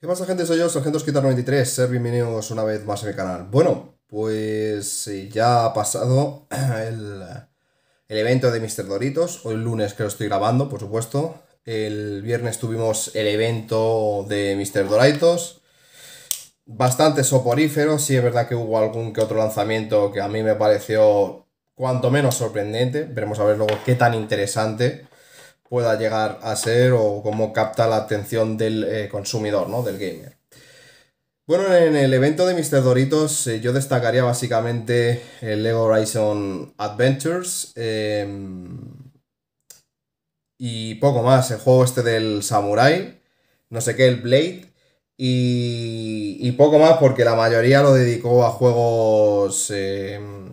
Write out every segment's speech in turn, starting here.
¿Qué pasa gente? Soy yo, Sargento 93, ser bienvenidos una vez más a mi canal. Bueno, pues eh, ya ha pasado el, el evento de Mr. Doritos, hoy lunes que lo estoy grabando, por supuesto. El viernes tuvimos el evento de Mr. Doritos, bastante soporífero, sí es verdad que hubo algún que otro lanzamiento que a mí me pareció cuanto menos sorprendente, veremos a ver luego qué tan interesante pueda llegar a ser o cómo capta la atención del eh, consumidor, ¿no? Del gamer. Bueno, en el evento de Mr. Doritos eh, yo destacaría básicamente el Lego Horizon Adventures em, y poco más, el juego este del samurai, no sé qué, el Blade y, y poco más porque la mayoría lo dedicó a juegos em,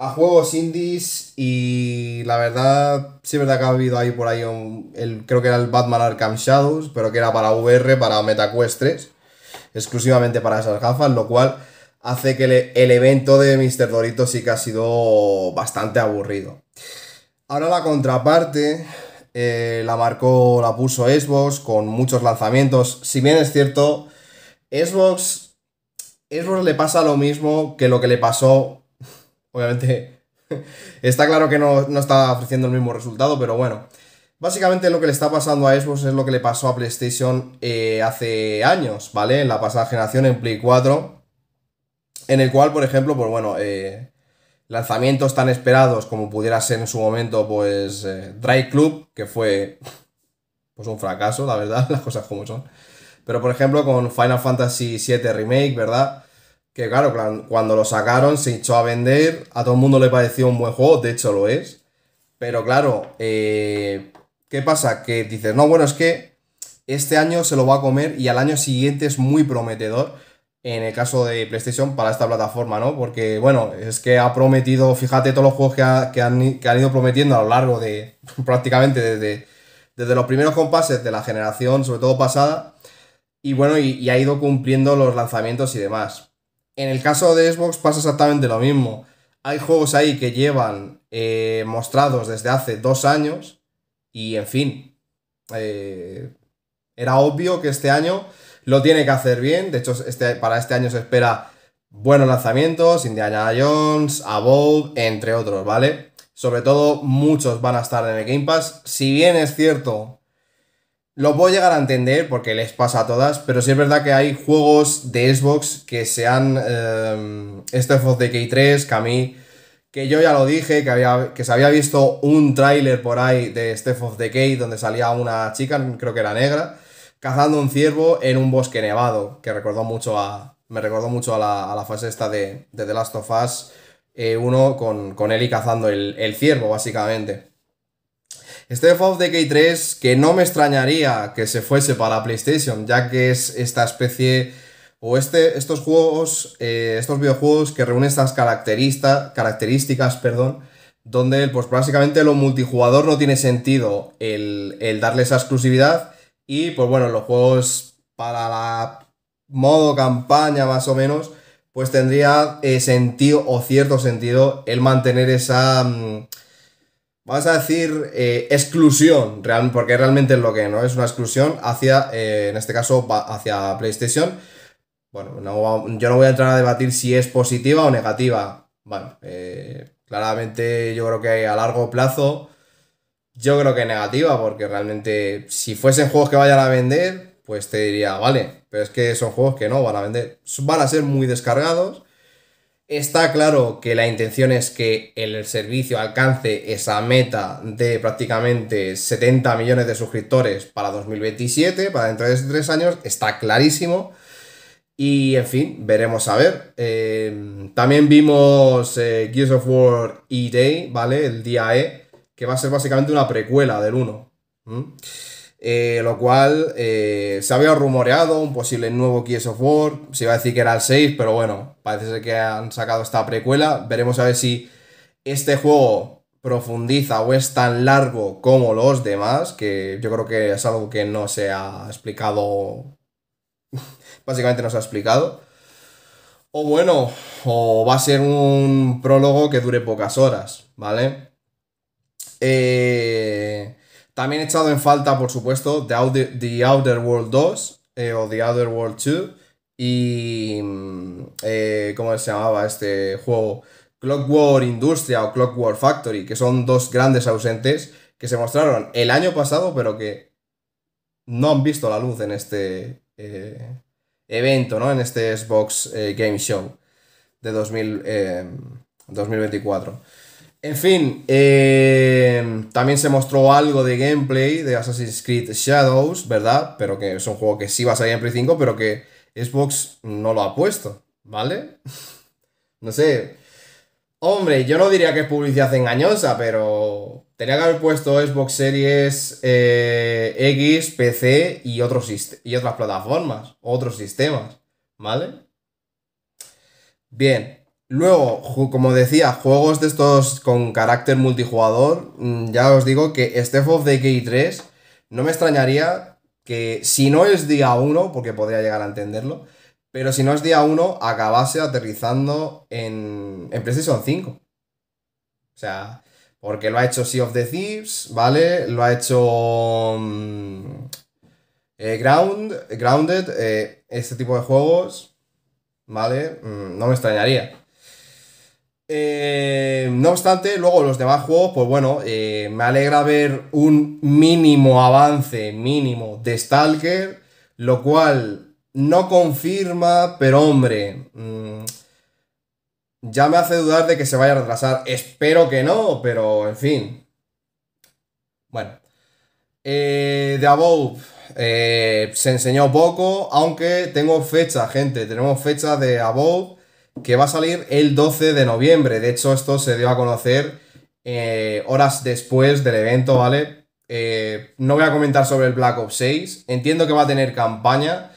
a juegos indies y la verdad, sí es verdad que ha habido ahí por ahí un, creo que era el Batman Arkham Shadows, pero que era para VR, para MetaQuest 3, exclusivamente para esas gafas, lo cual hace que el evento de Mr. Dorito sí que ha sido bastante aburrido. Ahora la contraparte eh, la marcó, la puso Xbox con muchos lanzamientos, si bien es cierto, Xbox... Xbox le pasa lo mismo que lo que le pasó Obviamente está claro que no, está ofreciendo el mismo resultado, pero bueno. Básicamente lo que le está pasando a Xbox es lo que le pasó a PlayStation eh, hace años, ¿vale? En la pasada generación, en Play 4. En el cual, por ejemplo, pues bueno, eh, lanzamientos tan esperados como pudiera ser en su momento, pues eh, Drive Club, que fue pues un fracaso, la verdad, las cosas como son. Pero por ejemplo con Final Fantasy VII Remake, ¿verdad? que claro, cuando lo sacaron se echó a vender, a todo el mundo le pareció un buen juego, de hecho lo es, pero claro, eh, ¿qué pasa? Que dices, no, bueno, es que este año se lo va a comer y al año siguiente es muy prometedor en el caso de PlayStation para esta plataforma, ¿no? Porque, bueno, es que ha prometido, fíjate todos los juegos que, han, ido prometiendo a lo largo de prácticamente desde, desde, los primeros compases de la generación, sobre todo pasada, y bueno, y ha ido cumpliendo los lanzamientos y demás. En el caso de Xbox pasa exactamente lo mismo. Hay juegos ahí que llevan eh, mostrados desde hace dos años y, en fin, eh, era obvio que este año lo tiene que hacer bien. De hecho, este, para este año se espera buenos lanzamientos, Indiana Jones, Above, entre otros, ¿vale? Sobre todo, muchos van a estar en el Game Pass. Si bien es cierto lo puedo llegar a entender porque les pasa a todas, pero sí es verdad que hay juegos de Xbox que sean eh, em, este of the 3 que a mí, que yo ya lo dije, que, había, que se había visto un tráiler por ahí de Steph of the donde salía una chica, creo que era negra, cazando un ciervo en un bosque nevado, que recordó mucho a, me recordó mucho a la, fase esta de, The Last of Us, eh, uno con, con Eli cazando el, el ciervo, básicamente. Steph of Decay 3, que no me extrañaría que se fuese para PlayStation, ya que es esta especie o este, estos juegos, eh, estos videojuegos que reúnen estas características, perdón, donde pues básicamente lo multijugador no tiene sentido el, darle esa exclusividad y pues bueno, los juegos para la modo campaña más o menos, pues tendría eh, sentido o cierto sentido el mantener esa... Mm, vas a decir, eh, exclusión, real, porque realmente es lo que no es una exclusión hacia, eh, en este caso, hacia PlayStation. Bueno, yo no voy a entrar a debatir si es positiva o negativa. Bueno, eh, claramente yo creo que a largo plazo, yo creo que negativa, porque realmente si fuesen juegos que vayan a vender, pues te diría, vale, pero es que son juegos que no van a vender. Van a ser muy descargados Está claro que la intención es que el servicio alcance esa meta de prácticamente 70 millones de suscriptores para 2027, para dentro de tres años, está clarísimo. Y en fin, veremos a ver. Eh, también vimos eh, Gears of War E-Day, ¿vale? El día E, que va a ser básicamente una precuela del 1. Eh, lo cual eh, se había rumoreado un posible nuevo Gears of War. Se iba a decir que era el 6, pero bueno, parece ser que han sacado esta precuela. Veremos a ver si este juego profundiza o es tan largo como los demás, que yo creo que es algo que no se ha explicado. Básicamente no se ha explicado. O bueno, o va a ser un prólogo que dure pocas horas, ¿vale? Eh. También he echado en falta, por supuesto, The Outer, The Outer World 2 eh, o The Outer World 2 y... Mm, eh, ¿Cómo se llamaba este juego? Clockwork Industria o Clockwork Factory, que son dos grandes ausentes que se mostraron el año pasado, pero que no han visto la luz en este eh, evento, En este Xbox Game Show de 2000, 2024. En fin, eh, también se mostró algo de gameplay de Assassin's Creed Shadows, ¿verdad? Pero que es un juego que sí va a salir en Play 5, pero que Xbox no lo ha puesto, ¿vale? no sé. Hombre, yo no diría que es publicidad engañosa, pero tenía que haber puesto Xbox Series eh, X, PC y, y otras plataformas, otros sistemas, ¿vale? Bien, Luego, como decía, juegos de estos con carácter multijugador, mm, ya os digo que Steph of the K 3 no me extrañaría que si no es día 1, porque podría llegar a entenderlo, pero si no es día 1, acabase aterrizando en, en PlayStation 5. O sea, porque lo ha hecho Sea of the Thieves, ¿vale? Lo ha hecho mm, eh, Ground, Grounded, eh, este tipo de juegos, ¿vale? Mm, no me extrañaría. Eh, no obstante, luego los demás juegos, pues bueno, eh, me alegra ver un mínimo avance, mínimo, de Stalker, lo cual no confirma, pero hombre, mm, ya me hace dudar de que se vaya a retrasar. Espero que no, pero en fin. Bueno, de eh, Above se enseñó poco, aunque tengo fecha, gente, tenemos fecha de Above que va a salir el 12 de noviembre. De hecho, esto se dio a conocer eh, horas después del evento, ¿vale? Eh, no voy a comentar sobre el Black Ops 6. Entiendo que va a tener campaña,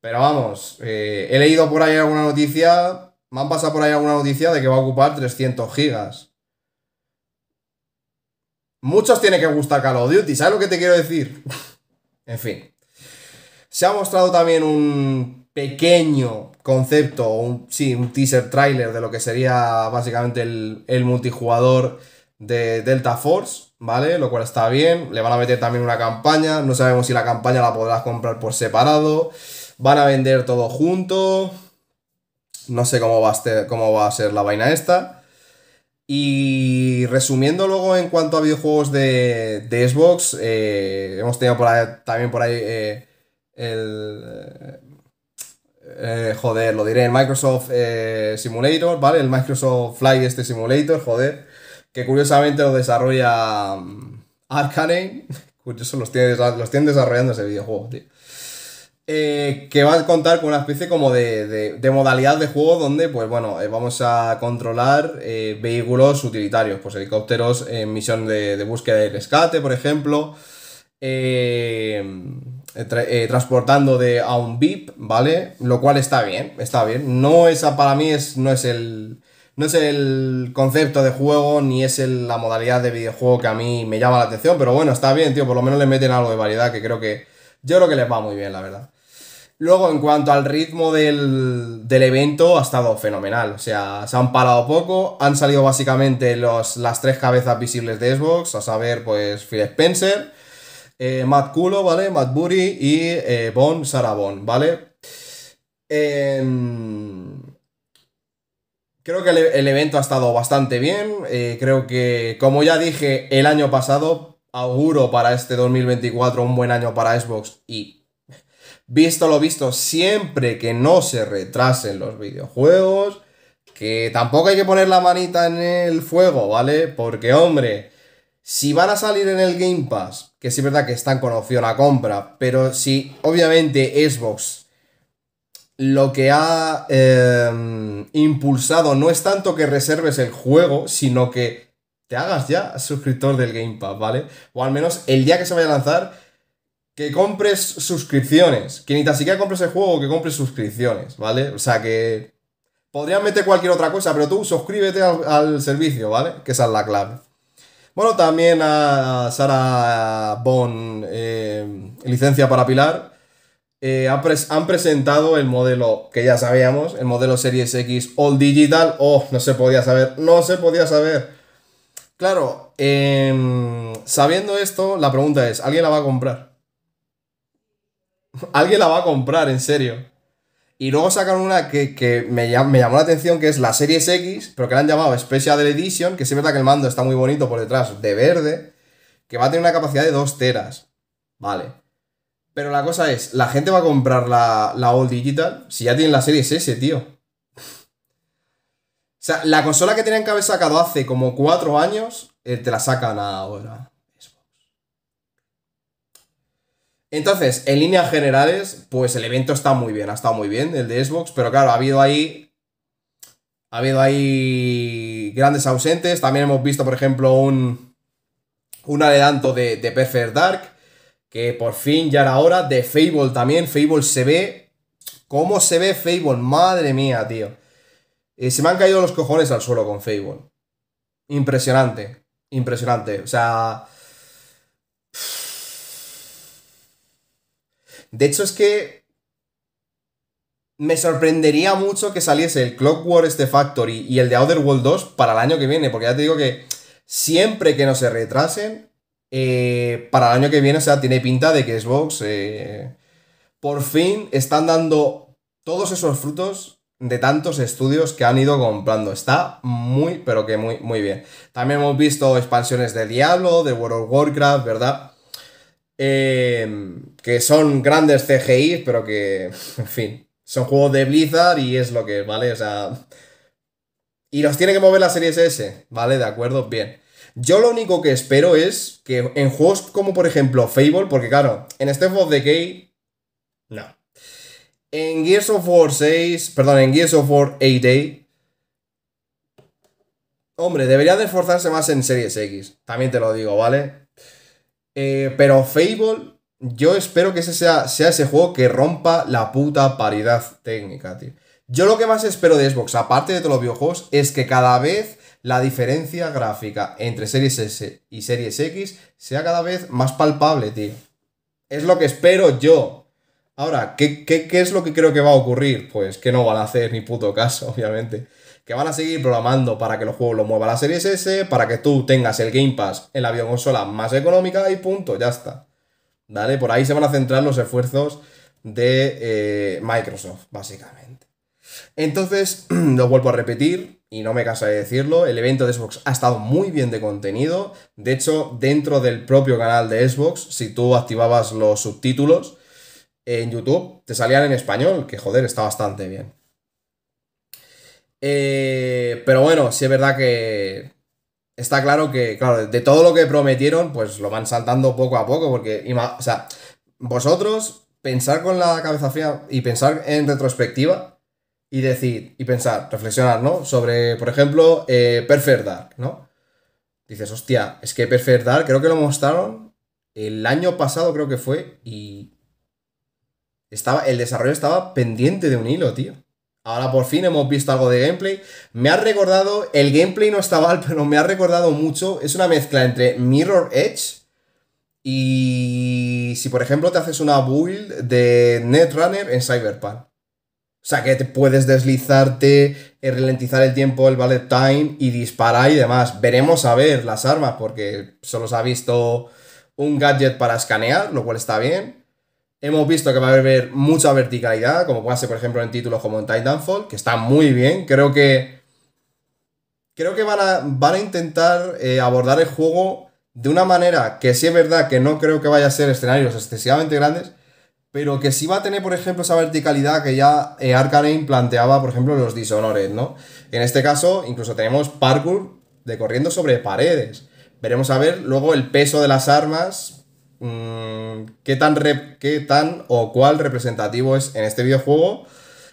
pero vamos, eh, he leído por ahí alguna noticia, me han pasado por ahí alguna noticia de que va a ocupar 300 gigas. Muchos tienen que gustar Call of Duty, ¿sabes lo que te quiero decir? en fin. Se ha mostrado también un pequeño concepto, un, sí, un teaser trailer de lo que sería básicamente el, multijugador de Delta Force, ¿vale? Lo cual está bien. Le van a meter también una campaña. No sabemos si la campaña la podrás comprar por separado. Van a vender todo junto. No sé cómo va a ser, cómo va a ser la vaina esta. Y resumiendo luego en cuanto a videojuegos de, de Xbox, eh, hemos tenido por también por ahí eh, el eh, joder, lo diré, en Microsoft eh, Simulator, ¿vale? El Microsoft Fly este Simulator, joder, que curiosamente lo desarrolla mm, Arcanine. Curioso, los tienen, los desarrollando ese videojuego, tío. Eh, que va a contar con una especie como de, modalidad de juego donde, pues bueno, vamos a controlar vehículos utilitarios, pues helicópteros en misión de, de búsqueda y rescate, por ejemplo. Eh, eh, eh, transportando de a un VIP, ¿vale? Lo cual está bien, está bien. No esa para mí es, no es el. No es el concepto de juego ni es la modalidad de videojuego que a mí me llama la atención, pero bueno, está bien, tío. Por lo menos le meten algo de variedad que creo que. Yo creo que les va muy bien, la verdad. Luego, en cuanto al ritmo del, evento, ha estado fenomenal. O sea, se han parado poco. Han salido básicamente las tres cabezas visibles de Xbox, a saber, pues Phil Spencer, eh, Matt Kulo, ¿vale? Matt Bury y eh, Bon Sarabon, ¿vale? Em, creo que el, el, evento ha estado bastante bien. Eh, creo que, como ya dije el año pasado, auguro para este 2024 un buen año para Xbox y visto lo visto, siempre que no se retrasen los videojuegos, que tampoco hay que poner la manita en el fuego, ¿vale? Porque, hombre, si van a salir en el Game Pass que sí es verdad que están con opción a compra, pero si obviamente Xbox lo que ha eh, impulsado no es tanto que reserves el juego, sino que te hagas ya suscriptor del Game Pass, ¿vale? O al menos el día que se vaya a lanzar, que compres suscripciones. Que ni tan siquiera compres el juego, que compres suscripciones, ¿vale? O sea que podrían meter cualquier otra cosa, pero tú suscríbete al, al servicio, ¿vale? Que esa es la clave. Bueno, también a Sara Bon, eh, licencia para Pilar. Eh, han, presentado el modelo que ya sabíamos, el modelo Series X All Digital. Oh, no se podía saber, no se podía saber. Claro, em, sabiendo esto, la pregunta es, ¿alguien la va a comprar? ¿Alguien la va a comprar, en serio? Y luego sacan una que, me, llamó la atención, que es la Series X, pero que la han llamado Special Edition, que sí es verdad que el mando está muy bonito por detrás, de verde, que va a tener una capacidad de 2 teras. Vale. Pero la cosa es, la gente va a comprar la, la All Digital si ya tienen la Series S, tío. o sea, la consola que tenían que haber sacado hace como 4 años, eh, te la sacan ahora. Entonces, en líneas generales, pues el evento está muy bien, ha estado muy bien, el de Xbox, pero claro, ha habido ahí. Ha habido ahí grandes ausentes. También hemos visto, por ejemplo, un. Un adelanto de, de Perfect Dark. Que por fin ya era hora. De Fable también. Fable se ve. ¿Cómo se ve Fable? Madre mía, tío. Eh, se me han caído los cojones al suelo con Fable. Impresionante. Impresionante. O sea. De hecho, es que me sorprendería mucho que saliese el Clockwork este Factory y el de Outer World 2 para el año que viene, porque ya te digo que siempre que no se retrasen, eh, para el año que viene, o sea, tiene pinta de que Xbox eh, por fin están dando todos esos frutos de tantos estudios que han ido comprando. Está muy, pero que muy, muy bien. También hemos visto expansiones de Diablo, de World of Warcraft, ¿verdad? Em, que son grandes CGI, pero que, en fin, son juegos de Blizzard y es lo que ¿vale? O sea... Y los tiene que mover la serie S, ¿vale? De acuerdo, bien. Yo lo único que espero es que en juegos como por ejemplo Fable, porque claro, en Step of Decay, no. En Gears of War 6, perdón, en Gears of War 8 Hombre, debería de esforzarse más en Series X, también te lo digo, ¿vale? Eh, pero Fable, yo espero que ese sea, ese juego que rompa la puta paridad técnica, tío. Yo lo que más espero de Xbox, aparte de todos los videojuegos, es que cada vez la diferencia gráfica entre Series S y Series X sea cada vez más palpable, tío. Es lo que espero yo. Ahora, ¿qué, qué, qué es lo que creo que va a ocurrir? Pues que no van a hacer ni puto caso, obviamente que van a seguir programando para que los juegos lo mueva la serie S, para que tú tengas el Game Pass en la consola más económica y punto, ya está. ¿Vale? Por ahí se van a centrar los esfuerzos de eh, Microsoft, básicamente. Entonces, lo vuelvo a repetir y no me canso de decirlo, el evento de Xbox ha estado muy bien de contenido. De hecho, dentro del propio canal de Xbox, si tú activabas los subtítulos en YouTube, te salían en español, que joder, está bastante bien. Eh, pero bueno, sí es verdad que está claro que, claro, de todo lo que prometieron, pues lo van saltando poco a poco, porque, o sea, vosotros pensar con la cabeza fría y pensar en retrospectiva y decir, y pensar, reflexionar, ¿no? Sobre, por ejemplo, eh, Perfect Dark, ¿no? Dices, hostia, es que Perfect Dark creo que lo mostraron el año pasado, creo que fue, y estaba, el desarrollo estaba pendiente de un hilo, tío. Ahora por fin hemos visto algo de gameplay. Me ha recordado, el gameplay no está mal, pero me ha recordado mucho. Es una mezcla entre Mirror Edge y si por ejemplo te haces una build de Netrunner en Cyberpunk. O sea que te puedes deslizarte, eh, ralentizar el tiempo, el bullet time y disparar y demás. Veremos a ver las armas porque solo se ha visto un gadget para escanear, lo cual está bien. Hemos visto que va a haber mucha verticalidad, como puede ser, por ejemplo, en títulos como en Titanfall, que está muy bien. Creo que. Creo que van a, van a intentar eh, abordar el juego de una manera que sí es verdad que no creo que vaya a ser escenarios excesivamente grandes, pero que sí va a tener, por ejemplo, esa verticalidad que ya eh, Arkane planteaba, por ejemplo, los Dishonored, ¿no? En este caso, incluso tenemos parkour de corriendo sobre paredes. Veremos a ver luego el peso de las armas Mm, qué tan, qué tan o cuál representativo es en este videojuego.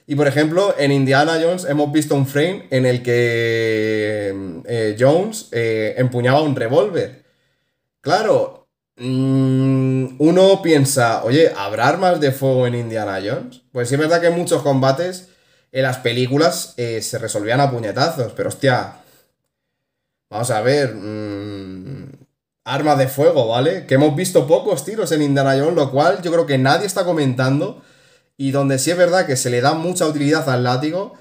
Y por ejemplo, en Indiana Jones hemos visto un frame en el que mm, eh, Jones eh, empuñaba un revólver. Claro, mm, uno piensa, oye, ¿habrá armas de fuego en Indiana Jones? Pues sí es verdad que muchos combates en las películas eh, se resolvían a puñetazos, pero hostia, vamos a ver, armas de fuego, ¿vale? Que hemos visto pocos tiros en Indiana Jones, lo cual yo creo que nadie está comentando. Y donde sí es verdad que se le da mucha utilidad al látigo.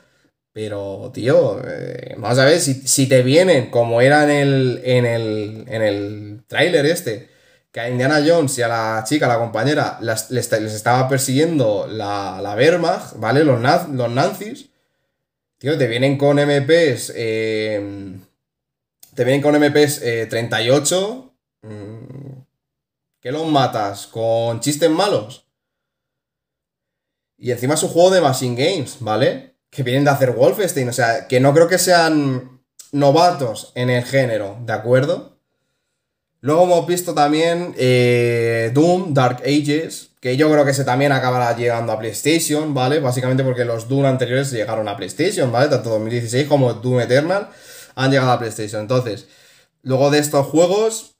Pero, tío, eh, vamos a ver, si, te vienen, como era en el, en el, tráiler este, que a Indiana Jones y a la chica, la compañera, les, estaba persiguiendo la, la Wehrmacht, ¿vale? Los, los nazis. Tío, te vienen con MPs. Eh, te vienen con MPs eh, 38, Mm. que los matas con chistes malos. Y encima es un juego de Machine Games, ¿vale? Que vienen de hacer Wolfenstein, o sea, que no creo que sean novatos en el género, ¿de acuerdo? Luego hemos visto también eh, Doom, Dark Ages, que yo creo que se también acabará llegando a PlayStation, ¿vale? Básicamente porque los Doom anteriores llegaron a PlayStation, ¿vale? Tanto 2016 como Doom Eternal han llegado a PlayStation. Entonces, luego de estos juegos,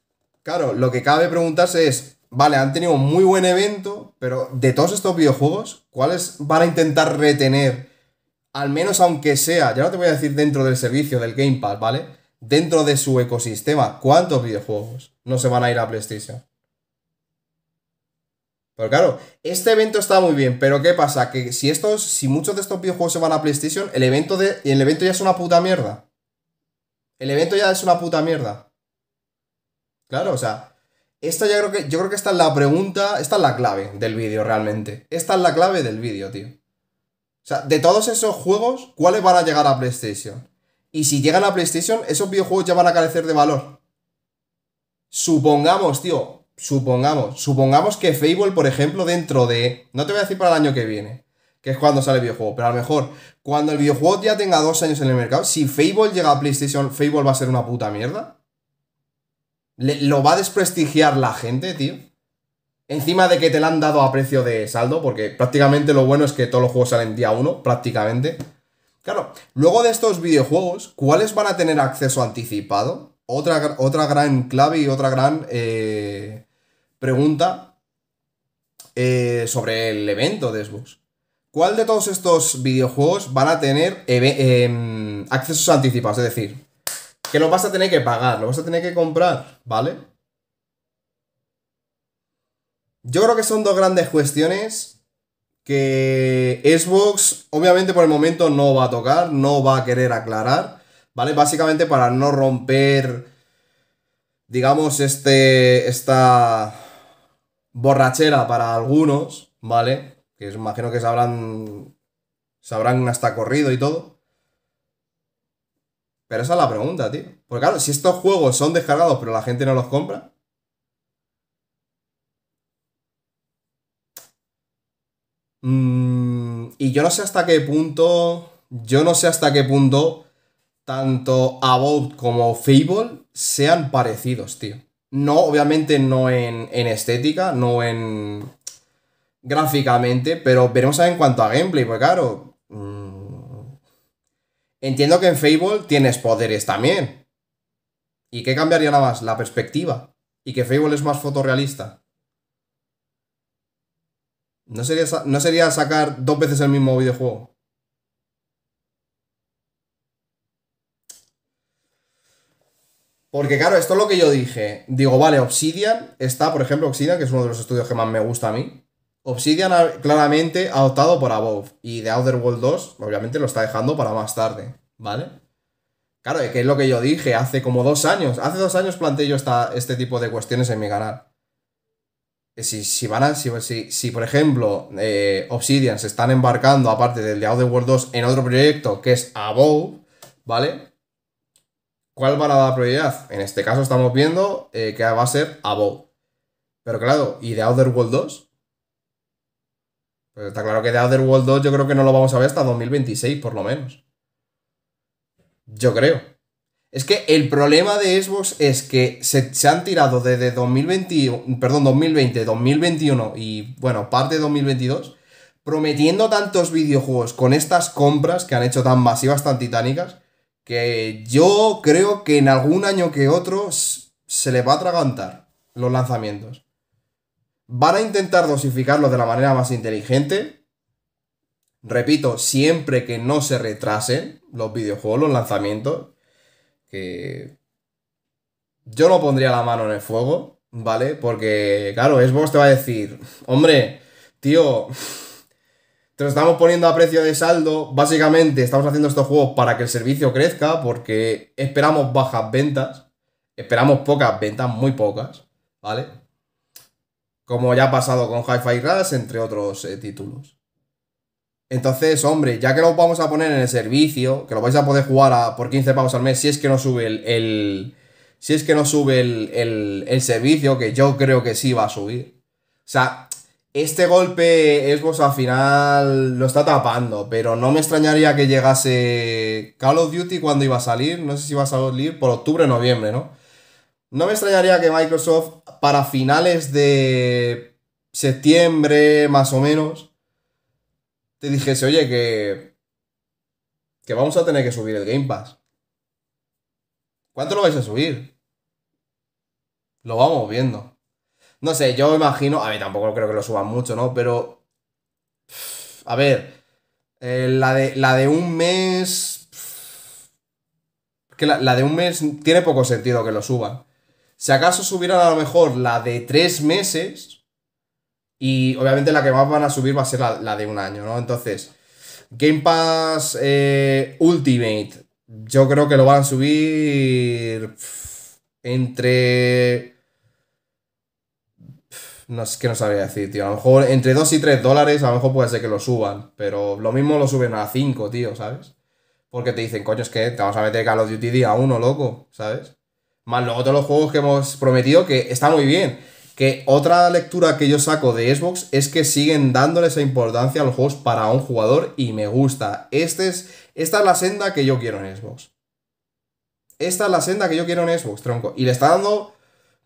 Claro, lo que cabe preguntarse es, vale, han tenido un muy buen evento, pero de todos estos videojuegos, ¿cuáles van a intentar retener? Al menos aunque sea, ya no te voy a decir dentro del servicio del Game Pass, ¿vale? Dentro de su ecosistema, ¿cuántos videojuegos no se van a ir a PlayStation? Pero claro, este evento está muy bien, pero ¿qué pasa? Que si estos, si muchos de estos videojuegos se van a PlayStation, el evento, de, el evento ya es una puta mierda. El evento ya es una puta mierda. Claro, o sea, esta ya creo que, yo creo que esta es la pregunta, esta es la clave del vídeo realmente. Esta es la clave del vídeo, tío. O sea, de todos esos juegos, ¿cuáles van a llegar a PlayStation? Y si llegan a PlayStation, esos videojuegos ya van a carecer de valor. Supongamos, tío, supongamos, supongamos que Fable, por ejemplo, dentro de, no te voy a decir para el año que viene, que es cuando sale el videojuego, pero a lo mejor cuando el videojuego ya tenga dos años en el mercado, si Fable llega a PlayStation, Fable va a ser una puta mierda. ¿Lo va a desprestigiar la gente, tío? Encima de que te la han dado a precio de saldo, porque prácticamente lo bueno es que todos los juegos salen día 1, prácticamente. Claro, luego de estos videojuegos, ¿cuáles van a tener acceso anticipado? Otra, otra gran clave y otra gran eh, pregunta eh, sobre el evento de Xbox. ¿Cuál de todos estos videojuegos van a tener em, accesos anticipados? Es decir, que lo vas a tener que pagar, lo vas a tener que comprar, ¿vale? Yo creo que son dos grandes cuestiones que Xbox obviamente por el momento no va a tocar, no va a querer aclarar, ¿vale? Básicamente para no romper, digamos, este, esta borrachera para algunos, ¿vale? Que imagino que sabrán, sabrán hasta corrido y todo. Pero esa es la pregunta, tío. Porque claro, si estos juegos son descargados pero la gente no los compra. Mm, y yo no sé hasta qué punto. Yo no sé hasta qué punto. Tanto About como Fable sean parecidos, tío. No, obviamente no en, estética, no en. gráficamente, pero veremos en cuanto a gameplay, porque claro. Mm, Entiendo que en Fable tienes poderes también. ¿Y qué cambiaría nada más? La perspectiva. Y que Fable es más fotorrealista. ¿No sería, ¿No sería sacar dos veces el mismo videojuego? Porque claro, esto es lo que yo dije. Digo, vale, Obsidian está, por ejemplo, Obsidian, que es uno de los estudios que más me gusta a mí. Obsidian claramente ha optado por Above y The Outer World 2 obviamente lo está dejando para más tarde, ¿vale? Claro, que es lo que yo dije hace como dos años. Hace dos años planteé yo esta, este tipo de cuestiones en mi canal. Eh, si, van si, por ejemplo, eh, Obsidian se están embarcando, aparte del The Outer World 2, en otro proyecto que es Above, ¿vale? ¿Cuál van a dar prioridad? En este caso estamos viendo eh, que va a ser Above. Pero claro, ¿y The Outer World 2? está claro que de Other World 2 yo creo que no lo vamos a ver hasta 2026, por lo menos. Yo creo. Es que el problema de Xbox es que se, se han tirado desde 2020, perdón, 2020, 2021 y, bueno, parte de 2022, prometiendo tantos videojuegos con estas compras que han hecho tan masivas, tan titánicas, que yo creo que en algún año que otro se le va a atragantar los lanzamientos. Van a intentar dosificarlos de la manera más inteligente. Repito, siempre que no se retrasen los videojuegos, los lanzamientos. Que. Yo no pondría la mano en el fuego, ¿vale? Porque, claro, Xbox te va a decir: Hombre, tío, te lo estamos poniendo a precio de saldo. Básicamente estamos haciendo estos juegos para que el servicio crezca porque esperamos bajas ventas. Esperamos pocas ventas, muy pocas, ¿vale? como ya ha pasado con Hi-Fi Rush, entre otros eh, títulos. Entonces, hombre, ya que lo vamos a poner en el servicio, que lo vais a poder jugar a, por 15 pavos al mes, si es que no sube el, si es que no sube el, servicio, que yo creo que sí va a subir. O sea, este golpe Xbox al final lo está tapando, pero no me extrañaría que llegase Call of Duty cuando iba a salir, no sé si va a salir por octubre o noviembre, ¿no? No me extrañaría que Microsoft para finales de septiembre, más o menos, te dijese, oye, que, que vamos a tener que subir el Game Pass. ¿Cuánto lo vais a subir? Lo vamos viendo. No sé, yo imagino, a ver, tampoco creo que lo suban mucho, ¿no? Pero... A ver, eh, la, de, la de un mes... Que la, la de un mes tiene poco sentido que lo suban. Si acaso subieran a lo mejor la de tres meses, y obviamente la que más van a subir va a ser la, de un año, ¿no? Entonces, Game Pass eh, Ultimate, yo creo que lo van a subir entre... No sé qué no sabría decir, tío. A lo mejor entre 2 y 3 dólares, a lo mejor puede ser que lo suban. Pero lo mismo lo suben a 5, tío, ¿sabes? Porque te dicen, coño, es que te vamos a meter Call of Duty a uno loco, ¿sabes? Más los otros los juegos que hemos prometido, que está muy bien. Que otra lectura que yo saco de Xbox es que siguen dándole esa importancia a los juegos para un jugador y me gusta. Este es, esta es la senda que yo quiero en Xbox. Esta es la senda que yo quiero en Xbox, tronco. Y le está dando...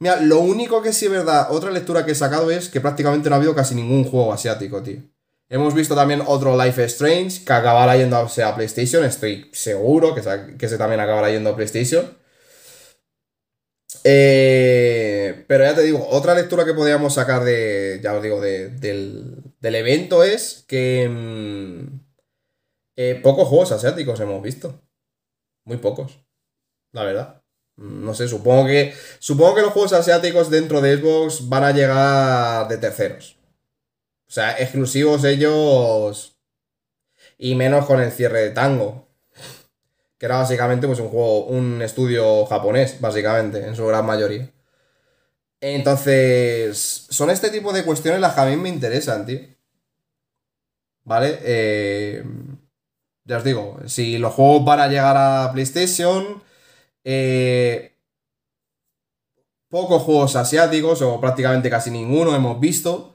Mira, lo único que sí es verdad, otra lectura que he sacado es que prácticamente no ha habido casi ningún juego asiático, tío. Hemos visto también otro Life Strange que acabará yendo a, PlayStation. Estoy seguro que, que se también acabará yendo a PlayStation. Eh, pero ya te digo, otra lectura que podíamos sacar de, ya os digo, del, evento es que mm, eh, pocos juegos asiáticos hemos visto. Muy pocos, la verdad. No sé, supongo que, supongo que los juegos asiáticos dentro de Xbox van a llegar de terceros. O sea, exclusivos ellos y menos con el cierre de tango que era básicamente pues un juego, un estudio japonés, básicamente, en su gran mayoría. Entonces, son este tipo de cuestiones las que a mí me interesan, tío. ¿Vale? Eh, ya os digo, si los juegos van a llegar a PlayStation, eh, pocos juegos asiáticos, o prácticamente casi ninguno hemos visto.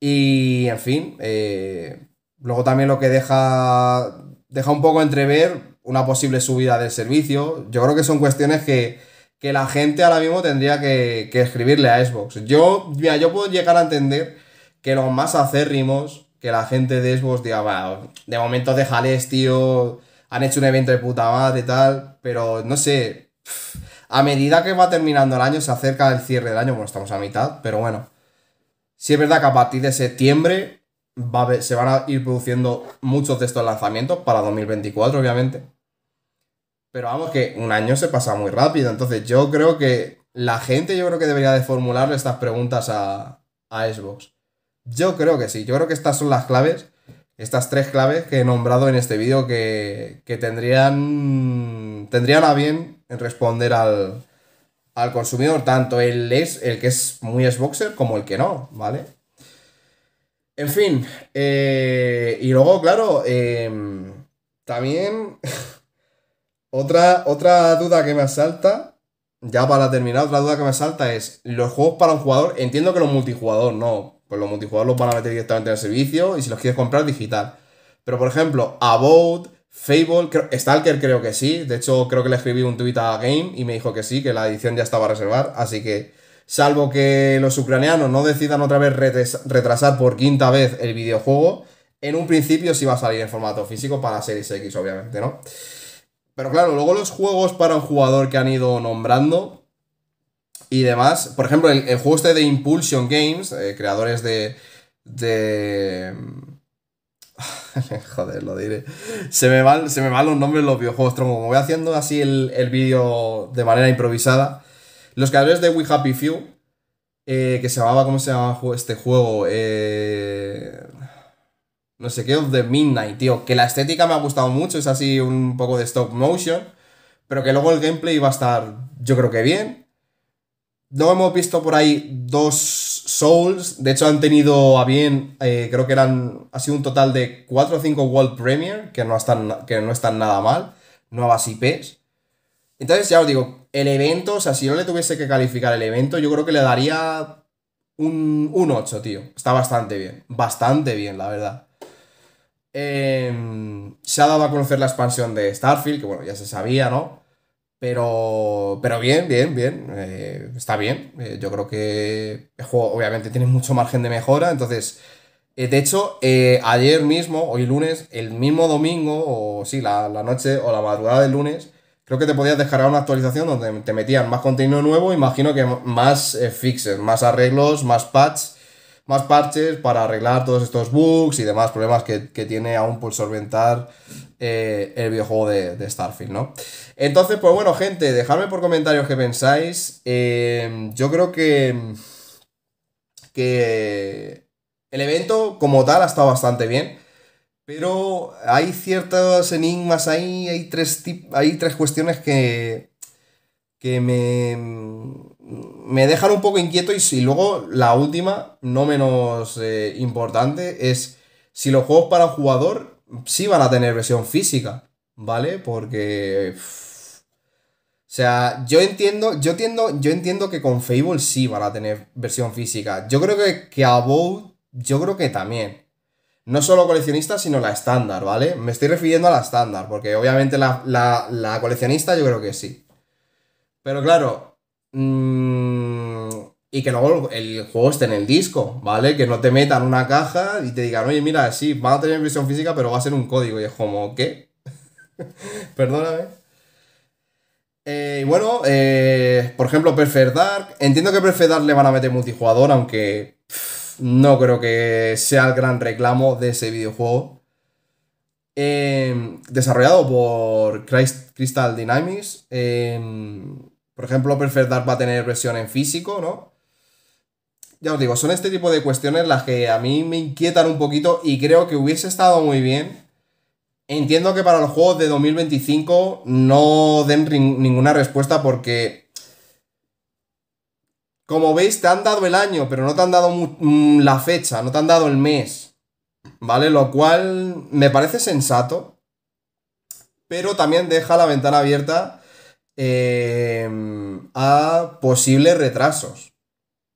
Y, en fin, eh, luego también lo que deja, deja un poco entrever una posible subida del servicio. Yo creo que son cuestiones que, que la gente ahora mismo tendría que, que, escribirle a Xbox. Yo, mira, yo puedo llegar a entender que los más acérrimos, que la gente de Xbox diga, bueno, de momento déjales, tío, han hecho un evento de puta madre y tal, pero no sé, a medida que va terminando el año, se acerca el cierre del año, bueno, estamos a mitad, pero bueno. Sí es verdad que a partir de septiembre va se van a ir produciendo muchos de estos lanzamientos para 2024, obviamente. Pero vamos, que un año se pasa muy rápido. Entonces yo creo que la gente yo creo que debería de formularle estas preguntas a, Xbox. Yo creo que sí. Yo creo que estas son las claves. Estas tres claves que he nombrado en este vídeo que, tendrían, tendrían a bien en responder al, al consumidor, tanto el, es, el que es muy Xboxer como el que no, ¿vale? En fin, eh, y luego, claro, em, también Otra, otra duda que me asalta, ya para terminar, otra duda que me asalta es, los juegos para un jugador, entiendo que los multijugador no, pues los multijugador los van a meter directamente en el servicio y si los quieres comprar digital. Pero por ejemplo, About, Fable, Stalker creo que sí, de hecho creo que le escribí un tweet a Game y me dijo que sí, que la edición ya estaba a reservar, así que salvo que los ucranianos no decidan otra vez retrasar por quinta vez el videojuego, en un principio sí va a salir en formato físico para Series X obviamente, ¿no? Pero claro, luego los juegos para un jugador que han ido nombrando y demás. Por ejemplo, el, juego este de Impulsion Games, eh, creadores de. de. Joder, lo diré. Se me, van, se me los nombres los videojuegos, tronco. Como voy haciendo así el, vídeo de manera improvisada. Los creadores de We Happy Few, eh, que se llamaba, ¿cómo se llamaba este juego? Eh, no sé qué, of the Midnight, tío. Que la estética me ha gustado mucho, es así un poco de stop motion, pero que luego el gameplay va a estar, yo creo que bien. no hemos visto por ahí dos Souls, de hecho han tenido a bien, eh, creo que eran, ha sido un total de 4 o 5 World Premier, que no están, que no están nada mal, nuevas IPs. Entonces, ya os digo, el evento, o sea, si yo le tuviese que calificar el evento, yo creo que le daría un, un 8, tío. Está bastante bien, bastante bien, la verdad. Em, se ha dado a conocer la expansión de Starfield, que bueno, ya se sabía, ¿no? Pero, pero bien, bien, bien. Eh, está bien. Eh, yo creo que el juego obviamente tiene mucho margen de mejora. Entonces, eh, de hecho, ayer mismo, hoy lunes, el mismo domingo, o sí, la, noche o la madrugada del lunes, creo que te podías descargar una actualización donde te metían más contenido nuevo, imagino que más fixes, más arreglos, más patches más parches para arreglar todos estos bugs y demás problemas que, tiene aún por solventar eh, el videojuego de, Starfield, ¿no? Entonces, pues bueno, gente, dejadme por comentarios qué pensáis. Eh, yo creo que. que. El evento, como tal, ha estado bastante bien. Pero hay ciertos enigmas ahí, hay tres, hay tres cuestiones que, que me, mm, me dejan un poco inquieto y, si luego la última, no menos eh, importante, es si los juegos para jugador sí van a tener versión física, ¿vale? Porque... o sea, yo entiendo, yo entiendo, yo entiendo que con Fable sí van a tener versión física. Yo creo que, que About, yo creo que también. No solo coleccionista, sino la estándar, ¿vale? Me estoy refiriendo a la estándar, porque obviamente la coleccionista yo creo que sí. Pero claro, mm, y que luego el juego esté en el disco, ¿vale? Que no te metan una caja y te digan, oye, mira, sí, va a tener visión física, pero va a ser un código. Y es como, ¿qué? Perdóname. Eh, y bueno, eh, por ejemplo, Perfect Dark. Entiendo que Perfect Dark le van a meter multijugador, aunque no creo que sea el gran reclamo de ese videojuego. Eh, desarrollado por Crystal Dynamics. Por ejemplo, Perfect Dark va a tener versión en físico, ¿no? Ya os digo, son este tipo de cuestiones las que a mí me inquietan un poquito y creo que hubiese estado muy bien. Entiendo que para los juegos de 2025 no den ninguna respuesta porque... Como veis, te han dado el año, pero no te han dado mm, la fecha, no te han dado el mes. ¿Vale? Lo cual me parece sensato. Pero también deja la ventana abierta Em, a posibles retrasos.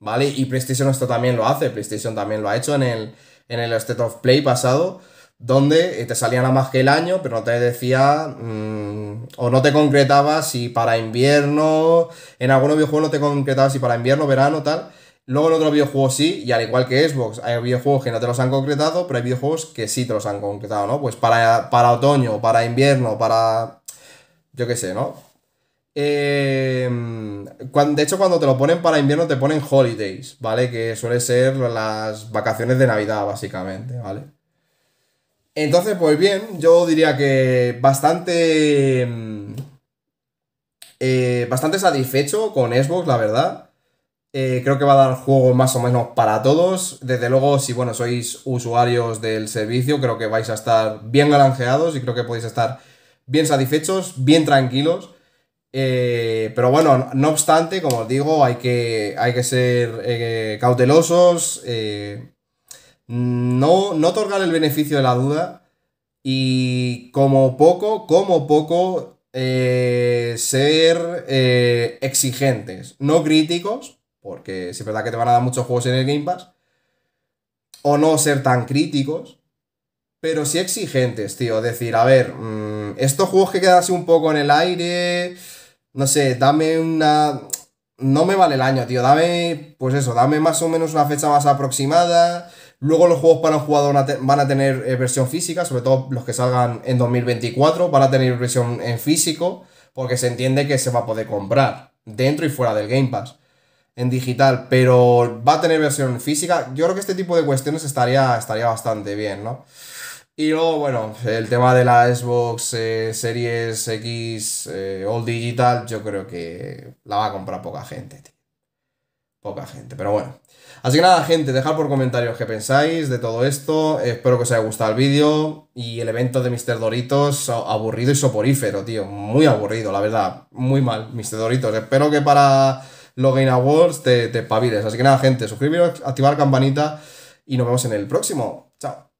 ¿Vale? Y PlayStation esto también lo hace. PlayStation también lo ha hecho en el, en el State of Play pasado, donde eh, te salían a más que el año, pero no te decía mm, o no te concretaba si para invierno, en algunos videojuegos no te concretaba si para invierno, verano, tal. Luego en otros videojuegos sí, y al igual que Xbox, hay videojuegos que no te los han concretado, pero hay videojuegos que sí te los han concretado, ¿no? Pues para, para otoño, para invierno, para... Yo qué sé, ¿no? Em, de hecho, cuando te lo ponen para invierno, te ponen holidays, ¿vale? Que suele ser las vacaciones de Navidad, básicamente, ¿vale? Entonces, pues bien, yo diría que bastante. Em, eh, bastante satisfecho con Xbox, la verdad. Eh, creo que va a dar juego más o menos para todos. Desde luego, si bueno, sois usuarios del servicio, creo que vais a estar bien galanjeados y creo que podéis estar bien satisfechos, bien tranquilos. Eh, pero bueno, no obstante, como os digo, hay que, hay que ser eh, cautelosos, eh, no, no otorgar el beneficio de la duda y como poco, como poco, ser exigentes, no críticos, porque es verdad que te van a dar muchos juegos en el Game Pass, o no ser tan críticos, pero sí exigentes, tío, decir, a ver, mm, estos juegos que así un poco en el aire no sé, dame una... No me vale el año, tío. Dame, pues eso, dame más o menos una fecha más aproximada. Luego los juegos para un jugador van a tener eh, versión física, sobre todo los que salgan en 2024, van a tener versión en físico, porque se entiende que se va a poder comprar dentro y fuera del Game Pass en digital, pero va a tener versión física. Yo creo que este tipo de cuestiones estaría, estaría bastante bien, ¿no? Y luego, bueno, el tema de la Xbox eh, Series X eh, All Digital, yo creo que la va a comprar poca gente, tío. Poca gente, pero bueno. Así que nada, gente, dejad por comentarios qué pensáis de todo esto. Espero que os haya gustado el vídeo. Y el evento de Mr. Doritos, aburrido y soporífero, tío. Muy aburrido, la verdad. Muy mal, Mr. Doritos. Espero que para Login Awards te, te paviles. Así que nada, gente, suscribiros, activar campanita y nos vemos en el próximo. Chao.